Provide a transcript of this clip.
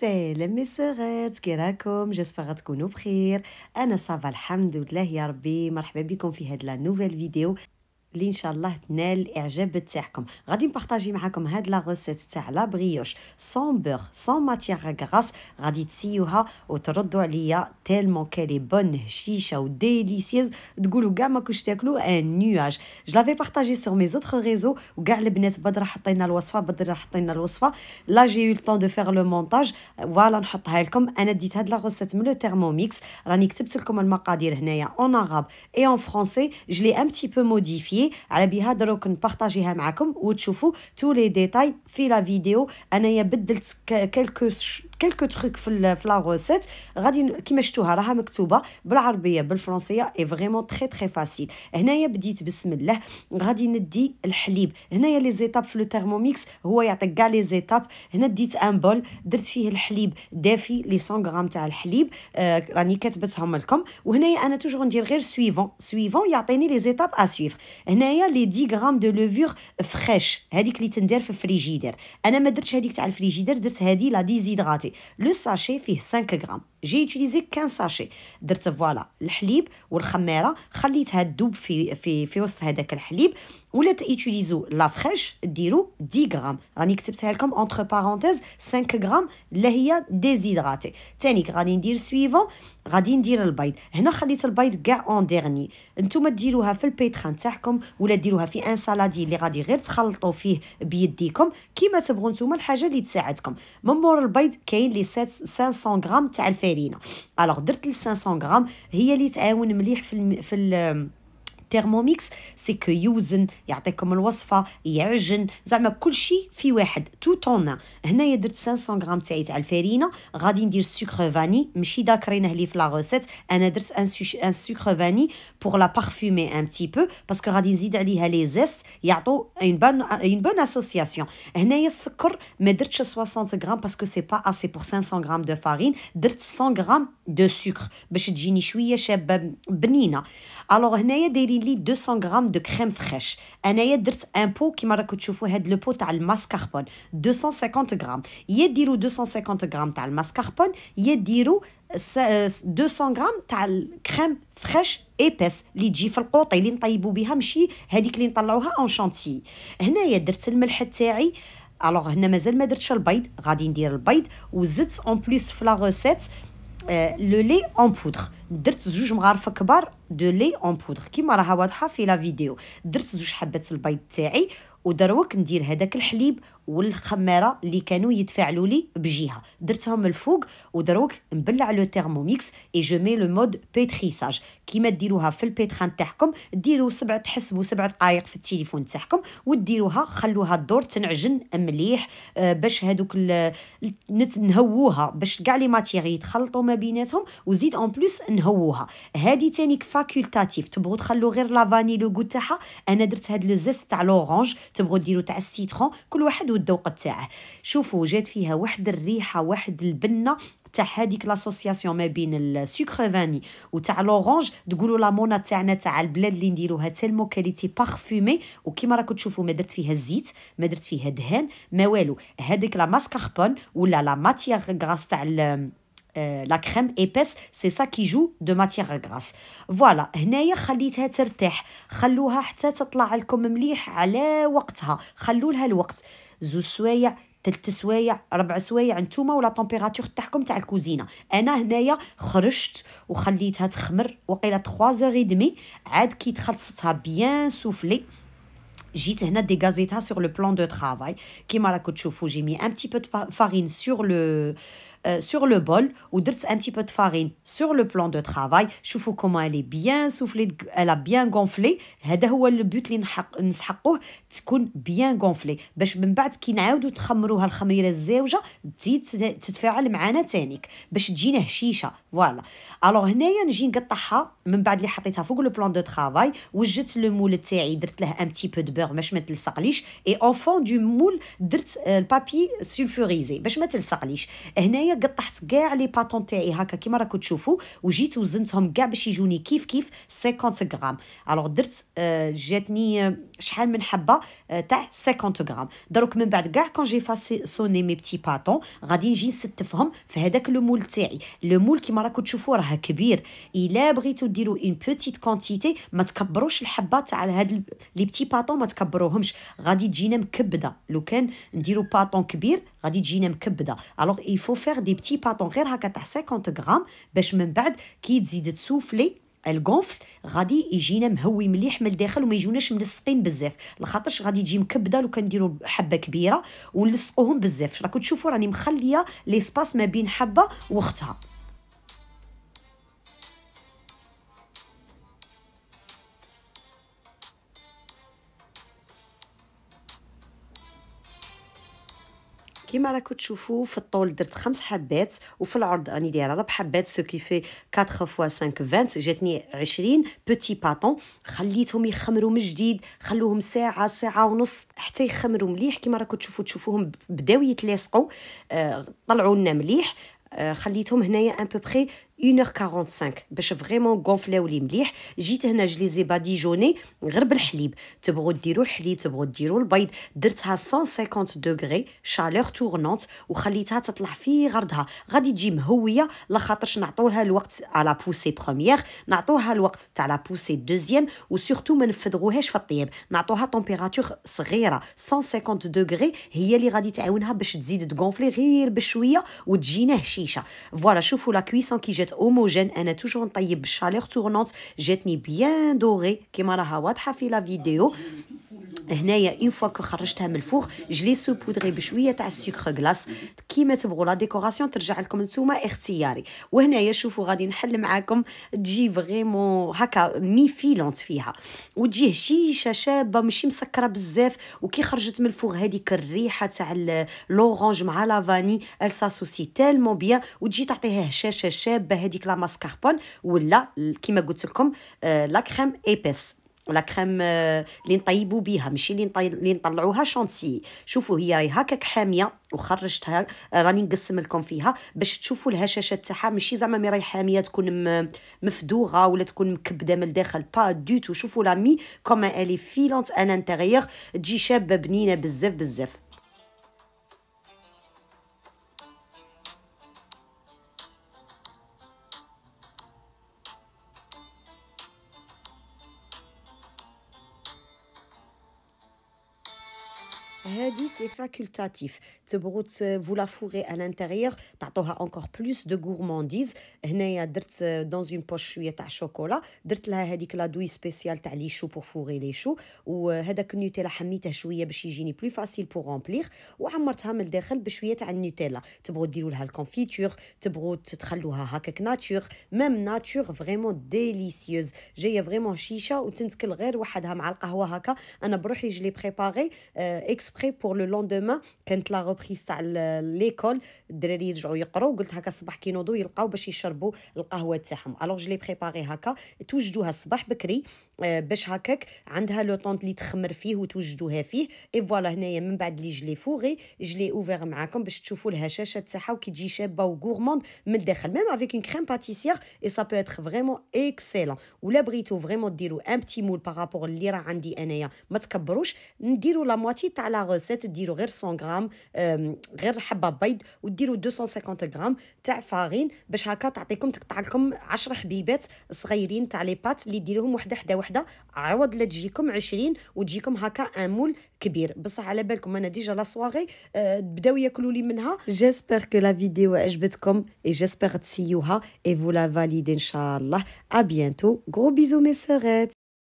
سلام مي سوغات كي راكم جيسبر تكونوا بخير انا صافا الحمد لله يا ربي مرحبا بكم في هاد لا نوفيل فيديو اللي ان شاء الله تنال الاعجاب تاعكم غادي نبارطاجي معكم هاد لا ريسيت تاع لا بريوش سون بور سون ماتيير غراس غادي تسيوها وتردوا عليا تيلمون كالي بون هشيشه وديليسيز تقولوا كاع ما كنتش تاكلوا ان نواج جو لافي بارطاجي سور مي زوتر ريزو وكاع البنات بدر حطينا الوصفه بدر حطينا الوصفه لا جي يو طون دو فيغ لو مونتاج فوالا نحطها لكم انا ديت هاد لا ريسيت من لو ثيرموميكس راني كتبت لكم المقادير هنايا اون عرب اي اون فرونسي جلي لي ان بتي بو موديفي كي على بها دروك نبارطاجيها معكم وتشوفوا تو لي ديتاي في لا فيديو انايا بدلت كالكو كلكو تخيك في في لا روسيت غادي كيما شفتوها راها مكتوبه بالعربيه بالفرنسيه اي فريمون تري تري فاسيل هنايا بديت بسم الله غادي ندي الحليب هنايا لي زيتاب في لو ثيرموميكس هو يعطيك كاع لي زيتاب هنا ديت ان بول درت فيه الحليب دافي لي 100 غرام تاع الحليب آه راني كاتبتهم لكم وهنايا انا توجور ندير غير سويفون سويفون يعطيني لي زيتاب ا سويف هنايا لي 10 غرام دو لوفور فريش هذيك اللي تندير في الفريجيدير انا ما درتش هذيك تاع الفريجيدير درت هذه لا ديزيدراتي Le sachet fait 5 grammes. جي يوتيليزي كان ساشي درت فوالا الحليب والخميره خليتها تذوب في في في وسط هذاك الحليب ولا تيتيليزو لا فريش ديرو 10 غرام راني كتبتها لكم اونتر بارونتيز 5 غرام لا هي ديزيدراتي ثاني غادي ندير سويفون غادي ندير البيض هنا خليت البيض كاع اون ديرني نتوما ديروها في البيتخان تاعكم ولا ديروها في ان سالادي اللي غادي غير تخلطوا فيه بيديكم كيما تبغوا نتوما الحاجه اللي تساعدكم من مور البيض كاين لي 500 غرام تاع الفريش الفرينه الوغ درت ال 500 غرام هي اللي تعاون مليح في الم... في ال... الترموميكس سي كو يوزن يعطيكم الوصفه يعجن زعما كل شيء في واحد تو طون هنايا درت 500 غرام تاعي تاع الفارينه غادي ندير سكر فاني ماشي داكرينه لي في لا غوسيت انا درت ان ان سكر فاني بور لا بارفومي ان تي بو باسكو غادي نزيد عليها لي زيست يعطو اون بون اون بون اسوسياسيون هنايا السكر ما درتش 60 غرام باسكو سي با اسي بور 500 غرام دو فارين درت 100 غرام دو سكر باش تجيني شويه شابه بنينه الوغ هنايا دايرين لي 200 غرام دو كريم فريش انايا درت ان بو كيما راكم تشوفوا هاد لو بو تاع الماسكاربون 250 غرام يا ديروا 250 غرام تاع الماسكاربون يا ديروا 200 غرام تاع الكريم فريش ايبس اللي تجي في القوطي اللي نطيبوا بها ماشي هذيك اللي نطلعوها اون شانتي هنايا درت الملح تاعي الوغ هنا مازال ما درتش البيض غادي ندير البيض وزدت اون بليس في لا لو لي اون بودغ درت زوج مغارف كبار دو لي اون بودغ كيما راها واضحه في لا فيديو درت زوج حبات البيض تاعي ودروك ندير هذاك الحليب والخماره اللي كانوا يتفاعلوا لي بجهه درتهم الفوق ودروك نبلع لو تhermomix اي جو مي لو مود بيتريساج كيما ديروها في البيتخان تاعكم ديروا سبع تحسبوا سبع دقائق في التليفون تاعكم وديروها خلوها الدور تنعجن مليح آه، باش هذوك نهووها باش كاع لي ماتيغ يتخلطوا ما بيناتهم وزيد اون بلوس نهووها هادي تانيك فاكولتاتيف تبغوا تخلوا غير لافاني لو غو تاعها انا درت هاد لو زيست تاع لورانج تبغوا ديروا تاع السيترون كل واحد والذوق تاعه شوفوا جات فيها واحد الريحه واحد البنه تاع هذيك لاسوسياسيون ما بين السكر فاني وتاع لورانج تقولوا لا مونا تاعنا تاع البلاد اللي نديروها تالمو كاليتي بارفومي وكيما راكم تشوفوا ما درت فيها الزيت ما درت فيها دهان ما والو هذيك لا ماسكاربون ولا لا ماتيير غراس تاع آه لا كريم ايبيس سي سا كي جو دو ماتيغ غراس فوالا هنايا خليتها ترتاح خلوها حتى تطلع لكم مليح على وقتها خلوا لها الوقت زو سوايع ثلاث سوايع ربع سوايع نتوما ولا طومبيراتور تاعكم تاع الكوزينه انا هنايا خرجت وخليتها تخمر وقيله 3 دمي عاد كي تخلصتها بيان سوفلي جيت هنا ديغازيتها سور لو بلان دو ترافاي كيما راكم تشوفوا جي مي ان بتي بو فارين سور لو سور لو بول ودرت ان بتي بو دو فارين سور لو بلون دو ترافاي شوفوا كومون الي بيان سوفلي الا بيان غونفلي هذا هو البيوت اللي نحق نسحقوه تكون بيان غونفلي باش من بعد كي نعاودوا تخمروها الخميره الزاوجه تزيد تتفاعل معنا تانيك باش تجينا هشيشه فوالا الوغ هنايا نجي نقطعها من بعد اللي حطيتها فوق لو بلان دو ترافاي وجدت لو مول تاعي درت له ان تي بو دو بور باش ما تلصقليش اي اون فون دو مول درت البابي سولفوريزي باش ما تلصقليش هنايا انايا قطعت كاع لي باتون تاعي هكا كيما راكو تشوفوا وجيت وزنتهم كاع باش يجوني كيف كيف 50 غرام الوغ درت آه جاتني آه، شحال من حبه آه تاع 50 غرام دروك من بعد كاع كون جي فاسي سوني مي بتي باتون غادي نجي نستفهم في هذاك لو مول تاعي لو مول كيما راكو تشوفوا راه كبير الا بغيتو ديروا اون بوتيت كونتيتي ما تكبروش الحبه تاع هاد لي بتي باتون ما تكبروهمش غادي تجينا مكبده لو كان نديرو باتون كبير غادي تجينا مكبده الوغ اي فو فيغ دي بتي باتون غير هكا تاع 50 غرام باش من بعد كي تزيد تسوفلي القنفل غادي يجينا مهوي مليح من الداخل وما يجوناش ملصقين بزاف لخاطرش غادي تجي مكبده لو كنديروا حبه كبيره ونلصقوهم بزاف راكم تشوفوا راني مخليه ليسباس ما بين حبه واختها كيما راكو تشوفوا في الطول درت خمس حبات وفي العرض راني دايره ربع حبات سو كي في 4 فوا 5 20 جاتني 20 بوتي باتون خليتهم يخمروا من جديد خلوهم ساعه ساعه ونص حتى يخمروا مليح كيما راكو تشوفوا تشوفوهم بداو يتلاصقوا آه، طلعوا لنا مليح آه، خليتهم هنايا ان بوبخي 1h45 باش فريمون غونفلاو لي مليح جيت هنا جليزيبا جوني غير بالحليب تبغوا ديروا الحليب تبغوا ديروا البيض درتها 150 دوغري شالور تورنونت وخليتها تطلع في غردها غادي تجي مهويه لا خاطرش نعطوها الوقت على بوسي بروميير نعطوها الوقت تاع لا بوسي دوزيام وسورتو ما نفدغوهاش في الطياب نعطوها طومبيراتور صغيره 150 دوغري هي اللي غادي تعاونها باش تزيد تغونفلي غير بشويه وتجينا هشيشه فوالا شوفوا لا كويسون كي جات جات اوموجين انا توجور نطيب بالشاليغ تورنونت جاتني بيان دوري كيما راها واضحه في لا فيديو هنايا اون فوا كو خرجتها من الفوخ جلي سو بودغي بشويه تاع السكر كلاص كيما تبغوا لا ديكوراسيون ترجع لكم نتوما اختياري وهنايا شوفوا غادي نحل معاكم تجي فريمون هكا مي فيلونت فيها وتجي هشيشه شابه ماشي مسكره بزاف وكي خرجت من الفوخ هذيك الريحه تاع لورانج مع لافاني ال ساسوسي تالمون بيان وتجي تعطيها هشاشه شابه هذيك لا ماسكاربون ولا كيما قلت لكم لا كريم ايبيس لا كريم آه، اللي نطيبوا بها ماشي اللي نطي... اللي نطلعوها شونتي شوفوا هي راهي هكاك حاميه وخرجتها راني نقسم لكم فيها باش تشوفوا الهشاشه تاعها ماشي زعما مي راهي حاميه تكون مفدوغه ولا تكون مكبده من الداخل با دوتو شوفوا لامي كوم الي فيلونت ان انتيريور تجي شابه بنينه بزاف بزاف هادي سي فاكولتاتيف تبغوا فو لا فوري ا تعطوها اونكور بلوس دو غورمانديز هنايا درت دون اون بوش شويه تاع شوكولا درت لها هذيك لا دوي سبيسيال تاع لي شو بور فوري لي شو وهذاك النوتيلا حميته شويه باش يجيني بلو فاسيل بور رومبليغ وعمرتها من الداخل بشويه تاع النوتيلا تبغوا ديروا لها الكونفيتور تبغوا تخلوها هكاك ناتور ميم ناتور فريمون ديليسيوز جايه فريمون شيشه وتنسكل غير وحدها مع القهوه هكا انا بروحي جلي بريباري اكسبري ابخي بور لو لوندومان كانت لا ريبريز تاع ليكول الدراري يرجعوا يقراو قلت هكا الصباح نوضوا يلقاو باش يشربوا القهوه تاعهم الوغ جلي بريباري هكا توجدوها الصباح بكري آه، باش هكاك عندها لو طون اللي تخمر فيه وتوجدوها فيه اي فوالا هنايا من بعد لي جلي فوغي جلي اوفر معاكم باش تشوفوا الهشاشه تاعها وكي تجي شابه وغورموند من الداخل ميم افيك اون كريم باتيسيير اي سا بو اتر فريمون اكسيلون ولا بغيتو فريمون ديروا ان بتي مول بارابور اللي راه عندي انايا ما تكبروش نديروا لا مواتي تاع لا غوسيت ديروا غير 100 غرام غير حبه بيض وديروا 250 غرام تاع فارين باش هكا تعطيكم تقطع لكم 10 حبيبات صغيرين تاع لي بات اللي ديروهم وحده حدا وحده عوض لا تجيكم 20 وتجيكم هكا ان مول كبير بصح على بالكم انا ديجا لا سواغي آه، بداو ياكلوا لي منها جيسبر كو لا فيديو عجبتكم اي جيسبر تسيوها اي فو لا فاليدي ان شاء الله ا بيانتو غرو بيزو مي سورات